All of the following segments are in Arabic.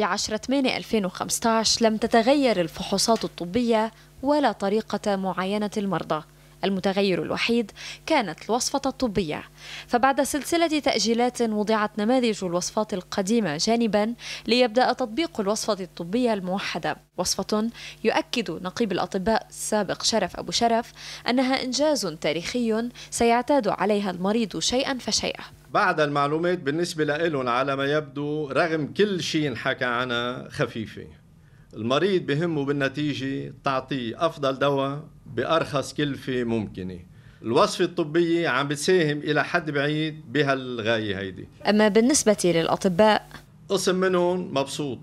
في 10 8 2015 لم تتغير الفحوصات الطبية ولا طريقة معاينة المرضى المتغير الوحيد كانت الوصفة الطبية فبعد سلسلة تأجيلات وضعت نماذج الوصفات القديمة جانبا ليبدأ تطبيق الوصفة الطبية الموحدة وصفة يؤكد نقيب الأطباء السابق شرف أبو شرف أنها إنجاز تاريخي سيعتاد عليها المريض شيئا فشيئا بعد المعلومات بالنسبة لهم على ما يبدو رغم كل شيء انحكى عنها خفيفة المريض بهمه بالنتيجة تعطيه أفضل دواء بأرخص كلفة ممكنة الوصفة الطبية عم بتساهم إلى حد بعيد بهالغاية هيدي أما بالنسبة للأطباء قسم منهم مبسوط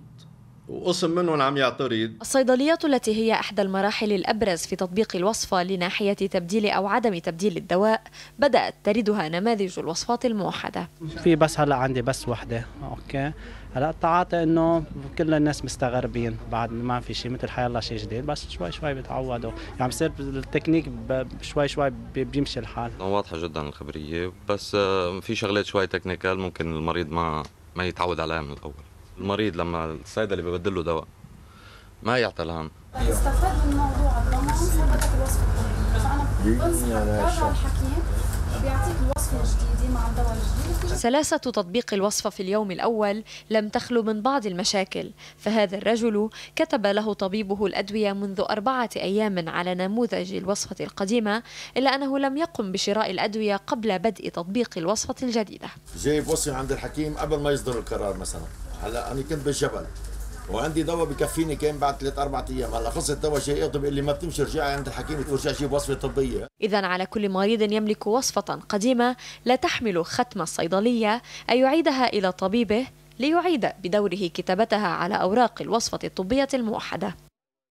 وقسم منهم عم يعطوا ريد الصيدليات التي هي احدى المراحل الابرز في تطبيق الوصفه لناحيه تبديل او عدم تبديل الدواء بدات تردها نماذج الوصفات الموحده في بس هلا عندي بس وحده اوكي هلا التعاطي انه كل الناس مستغربين بعد ما في شيء مثل حي الله شيء جديد بس شوي شوي بتعودوا يعني بصير التكنيك شوي شوي بيمشي الحال واضحه جدا الخبريه بس آه، في شغلات شوي تكنيكال ممكن المريض ما ما يتعود عليها من الاول المريض لما الصيدلي ببدل له دواء ما يعطى الهم استفاد من الموضوع لما ثبتت الوصفه الطبيه فانا بنصحك الحكيم بيعطيك الوصفه الجديده مع الدواء الجديد سلاسه تطبيق الوصفه في اليوم الاول لم تخلو من بعض المشاكل فهذا الرجل كتب له طبيبه الادويه منذ اربعه ايام على نموذج الوصفه القديمه الا انه لم يقم بشراء الادويه قبل بدء تطبيق الوصفه الجديده جايب وصفه عند الحكيم قبل ما يصدر القرار مثلا هلا انا كنت بالجبل وعندي دواء بكفيني كان بعد ثلاث اربع ايام هلا خلص الدواء شيء اطبي اللي ما بتمشي رجعي عند الحكيم ورجع جيب وصفه طبيه اذا على كل مريض يملك وصفه قديمه لا تحمل ختم الصيدليه ان يعيدها الى طبيبه ليعيد بدوره كتابتها على اوراق الوصفه الطبيه الموحده